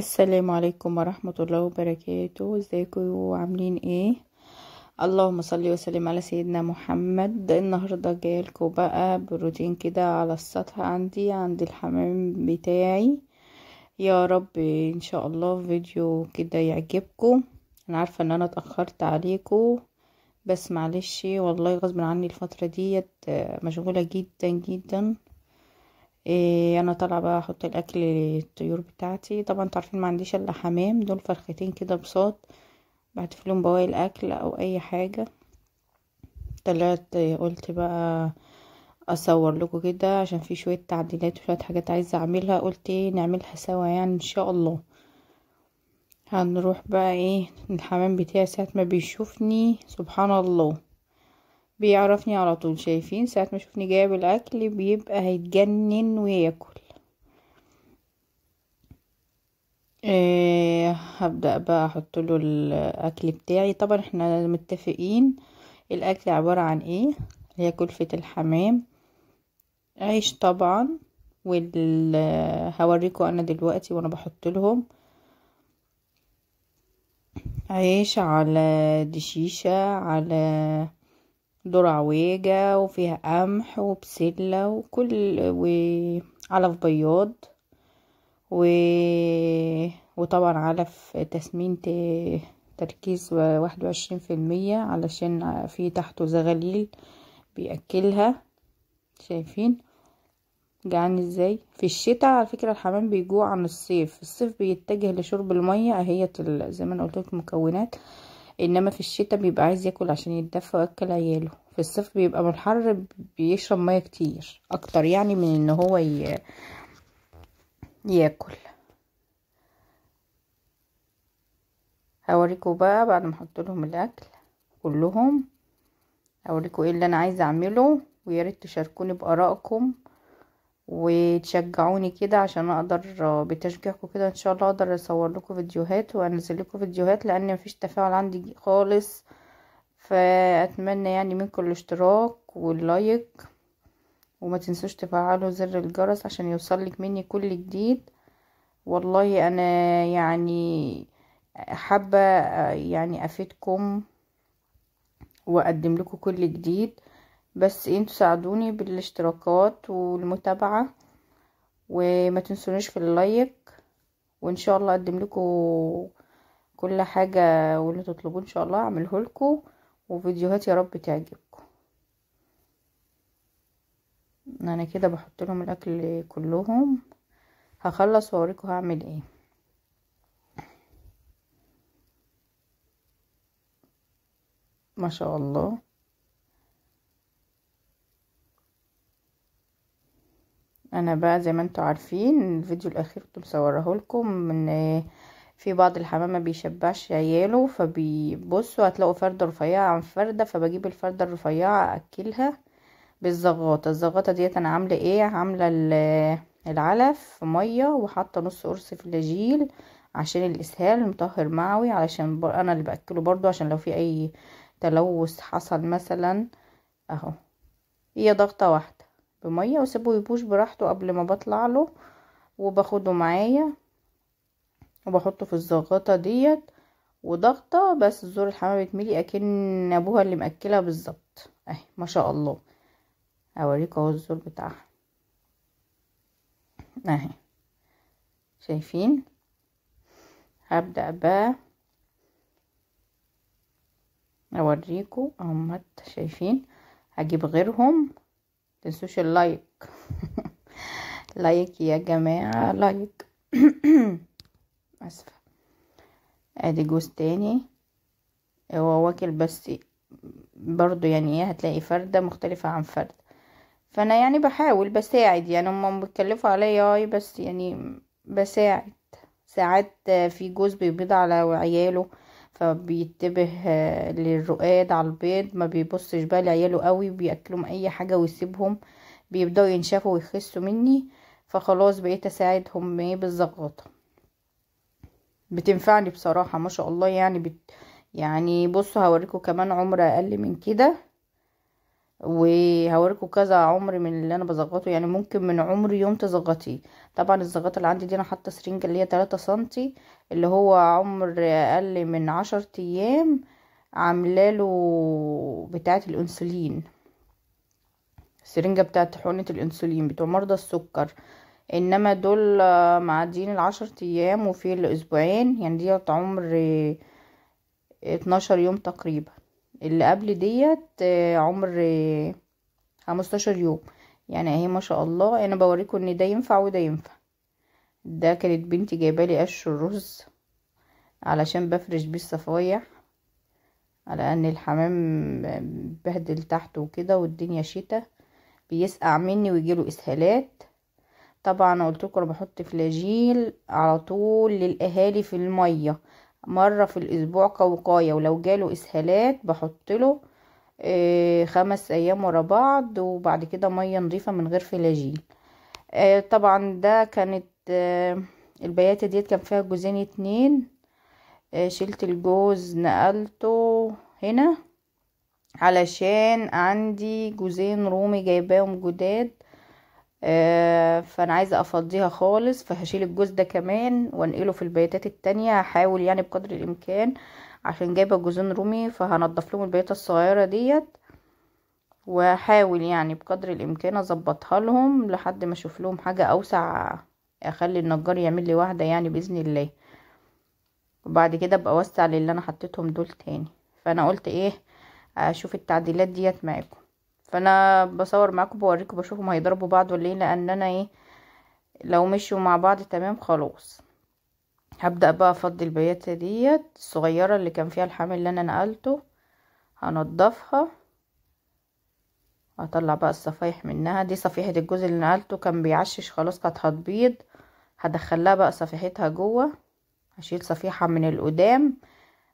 السلام عليكم ورحمة الله وبركاته ازيكم عاملين ايه اللهم صل وسلم على سيدنا محمد النهاردة جايلكوا بقى بروتين كده على السطح عندي عند الحمام بتاعي يا رب ان شاء الله فيديو كده يعجبكم انا عارفة ان انا اتأخرت عليكم بس معلش والله غصب عني الفترة ديت مشغولة جدا جدا إيه انا طالعه بقى احط الاكل للطيور بتاعتي طبعا تعرفين ما عنديش الا حمام دول فرختين كده بساط بعد فيهم بواقي الاكل او اي حاجه طلعت قلت بقى اصور لكم كده عشان في شويه تعديلات وشويه حاجات عايزه اعملها قلت ايه نعملها سوا يعني ان شاء الله هنروح بقى ايه الحمام بتاعي ساعه ما بيشوفني سبحان الله بيعرفني على طول شايفين ساعة ما يشوفني جايب الاكل بيبقى هيتجنن وياكل إيه هبدأ بقى احط له الاكل بتاعي طبعا احنا متفقين الاكل عبارة عن ايه هي كلفة الحمام عيش طبعا وال انا دلوقتي وانا بحط لهم عيش على دشيشة على ذرة عويجة وفيها قمح وبسلة وكل وعلف بياض و... وطبعا علف تسمين ت... تركيز واحد وعشرين في المية علشان في تحته زغاليل بيأكلها شايفين جعان ازاي في الشتاء على فكرة الحمام بيجوع عن الصيف الصيف بيتجه لشرب المية اهي زي ما انا قلت لكم مكونات انما في الشتاء بيبقى عايز ياكل عشان يتدفى وياكل عياله في الصيف بيبقى من الحر بيشرب ميه كتير اكتر يعني من ان هو ي... ياكل هوريكم بقى بعد ما احط لهم الاكل كلهم هوريكم ايه اللي انا عايزه اعمله ويا ريت تشاركوني بارائكم وتشجعوني كده عشان اقدر بتشجيعكم كده ان شاء الله اقدر اصور لكم فيديوهات وانزل لكم فيديوهات لان مفيش تفاعل عندي خالص فاتمنى يعني منكم الاشتراك واللايك وما تنسوش تفعلوا زر الجرس عشان يوصلك مني كل جديد والله انا يعني حابه يعني افيدكم واقدم لكم كل جديد بس ايه، انتوا ساعدوني بالاشتراكات والمتابعة وما تنسونيش في اللايك وان شاء الله اقدم لكم كل حاجة واللي تطلبوه ان شاء الله اعمله لكم وفيديوهات يا رب تعجبكم انا كده بحط لهم الاكل كلهم هخلص واوريكم هعمل ايه ما شاء الله انا بقى زي ما انتوا عارفين الفيديو الاخير كنت مصوره لكم ان في بعض الحمام بيشبعش عياله فبيبصوا هتلاقوا فرده رفيعه عن فرده فبجيب الفرده الرفيعه اكلها بالزغاطه الزغاطه ديت انا عامله ايه عامله العلف في ميه وحاطه نص قرص فلاجيل عشان الاسهال مطهر معوي علشان انا اللي باكله برضو عشان لو في اي تلوث حصل مثلا اهو هي ضغطه واحده بمية واسيبه يبوش براحته قبل ما بطلع له وباخده معايا وبحطه في الزغطة ديت وضغطة بس الزور الحمامة بتملي اكن ابوها اللي مأكلها بالظبط اهي ما شاء الله اوريكم اهو الزور بتاعها اهي شايفين هبدأ بقى اوريكم اهمت شايفين هجيب غيرهم تنسوش اللايك لايك يا جماعة لايك اسفة ادي جوز تاني هو واكل بس برضو يعني ايه هتلاقي فردة مختلفة عن فردة فانا يعني بحاول بساعد يعني هما بيتكلفوا عليا اي بس يعني بساعد ساعات في جوز بيبيض على عياله فبيتبه آه، للرقاد على البيض ما بيبصش بقى لعياله قوي بياكلهم اي حاجه ويسيبهم بيبداوا ينشفوا ويخسوا مني فخلاص بقيت اساعدهم ايه بالزغطه بتنفعني بصراحه ما شاء الله يعني بت... يعني بصوا هوريكم كمان عمر اقل من كده وهوريكم كذا عمر من اللي انا بزغطه يعني ممكن من عمر يوم تظبطيه طبعا الزغطه اللي عندي دي انا حاطه سرنجه اللي هي 3 سنتي اللي هو عمر اقل من عشر ايام له بتاعه الانسولين السرنجه بتاعه حقنه الانسولين بتوع مرضى السكر انما دول معديين العشر ايام وفي الاسبوعين يعني دي عمر اتناشر يوم تقريبا اللي قبل ديت آه، عمر آه، خمستاشر يوم يعني اهي ما شاء الله انا بوريكم ان ده ينفع وده ينفع ده كانت بنتي جايبالي قش الرز علشان بفرش بيه الصفايح على ان الحمام بهدل تحت وكده والدنيا شتا بيسقع مني ويجيله اسهالات طبعا قلت لكم انا بحط فلاجيل على طول للاهالي في الميه مرة في الأسبوع كوقاية ولو جاله إسهالات بحطله آه، خمس أيام ورا بعض وبعد كده مية نضيفة من غير فلاجيل آه، طبعا ده كانت آه، البياتة ديت كان فيها جوزين اتنين شلت الجوز نقلته هنا علشان عندي جوزين رومي جايباهم جداد آه، فانا عايزه افضيها خالص فهشيل الجزء ده كمان وانقله في البيتات التانية هحاول يعني بقدر الامكان عشان جايبه جوزين رومي فهنضف لهم البيته الصغيره ديت واحاول يعني بقدر الامكان اظبطها لهم لحد ما اشوف لهم حاجه اوسع اخلي النجار يعمل لي واحده يعني باذن الله وبعد كده ابقى اوسع للي انا حطيتهم دول تاني فانا قلت ايه اشوف التعديلات ديت معاكم فانا بصور معاكم بوريكم بشوفهم هيضربوا بعض ولا ايه لان انا ايه لو مشوا مع بعض تمام خلاص هبدا بقى افضي البياته ديت الصغيره اللي كان فيها الحامل اللي انا نقلته هنضفها هطلع بقى الصفايح منها دي صفيحه الجزء اللي نقلته كان بيعشش خلاص كانت هتبيض هدخلها بقى صفيحتها جوه هشيل صفيحه من القدام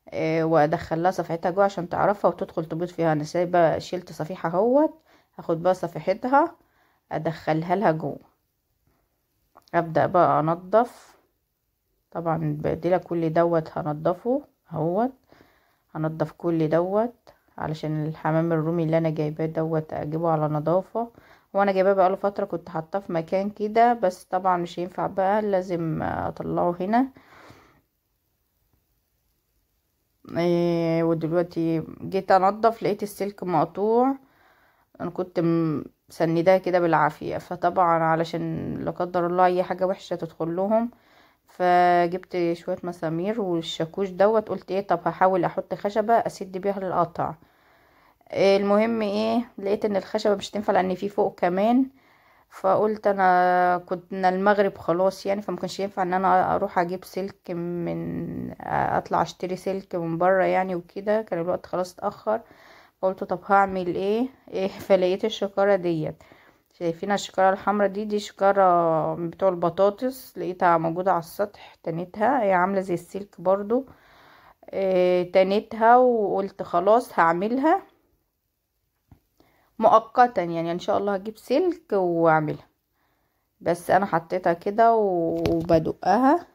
آه، وادخل لها صفحتها جوه عشان تعرفها وتدخل تبيض فيها انا سايبه شلت صفيحه اهوت هاخد بقى صفيحتها ادخلها لها جوه ابدا بقى انضف طبعا بديله كل دوت هنضفه اهوت هنضف كل دوت علشان الحمام الرومي اللي انا جايباه دوت اجيبه على نظافه وانا جايباه بقاله فتره كنت حاطاه في مكان كده بس طبعا مش ينفع بقى لازم اطلعه هنا آه، ودلوقتي جيت انضف لقيت السلك مقطوع انا كنت مسنداه كده بالعافيه فطبعا علشان لا قدر الله اي حاجه وحشه تدخل لهم فجبت شويه مسامير والشاكوش دوت قلت ايه طب هحاول احط خشبه اسد بيها القطع المهم ايه لقيت ان الخشبه مش تنفع لان في فوق كمان فقلت انا كنت من المغرب خلاص يعني فما كانش ينفع ان انا اروح اجيب سلك من اطلع اشتري سلك من بره يعني وكده كان الوقت خلاص اتاخر قلت طب هعمل ايه, إيه فلقيت الشكاره ديت شايفين الشكاره الحمراء دي دي شكاره بتوع البطاطس لقيتها موجوده على السطح تنيتها هي عامله زي السلك برضو إيه تنيتها وقلت خلاص هعملها مؤقتا يعني ان شاء الله هجيب سلك واعملها بس انا حطيتها كده وبدقها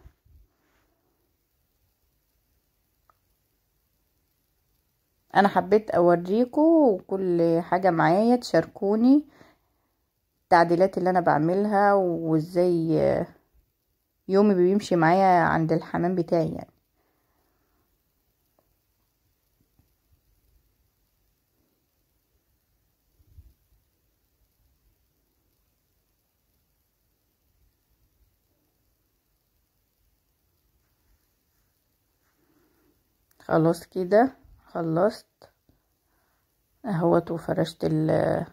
انا حبيت اوريكم وكل حاجة معايا تشاركوني التعديلات اللي انا بعملها وازاي يومي بيمشي معايا عند الحمام بتاعي يعني خلاص كده خلصت اهوت وفرشت ال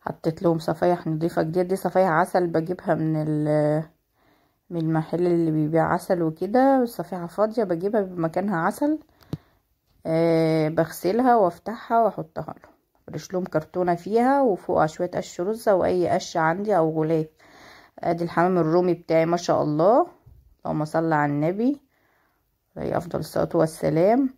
حطيت لهم صفايح نضيفة جديد دي صفايح عسل بجيبها من ال من المحل اللي بيبيع عسل وكده الصفيحة فاضية بجيبها بمكانها عسل أه بغسلها وافتحها واحطها لهم فرش لهم كرتونة فيها وفوقها شوية قش رز واي اي قش عندي او غلاف ادي الحمام الرومي بتاعي ما شاء الله اللهم صل على النبي عليه افضل الصلاة والسلام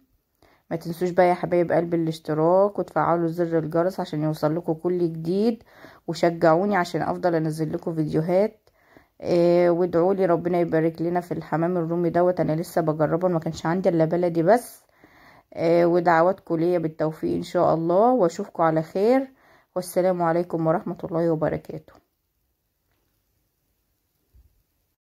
ما تنسوش بقى يا حبايب قلب الاشتراك وتفعلوا زر الجرس عشان يوصل لكم كل جديد وشجعوني عشان افضل انزل لكم فيديوهات آه وادعوا لي ربنا يبارك لنا في الحمام الرومي دوت انا لسه بجربه ما كانش عندي الا بلدي بس آه ودعواتكم ليا بالتوفيق ان شاء الله واشوفكم على خير والسلام عليكم ورحمه الله وبركاته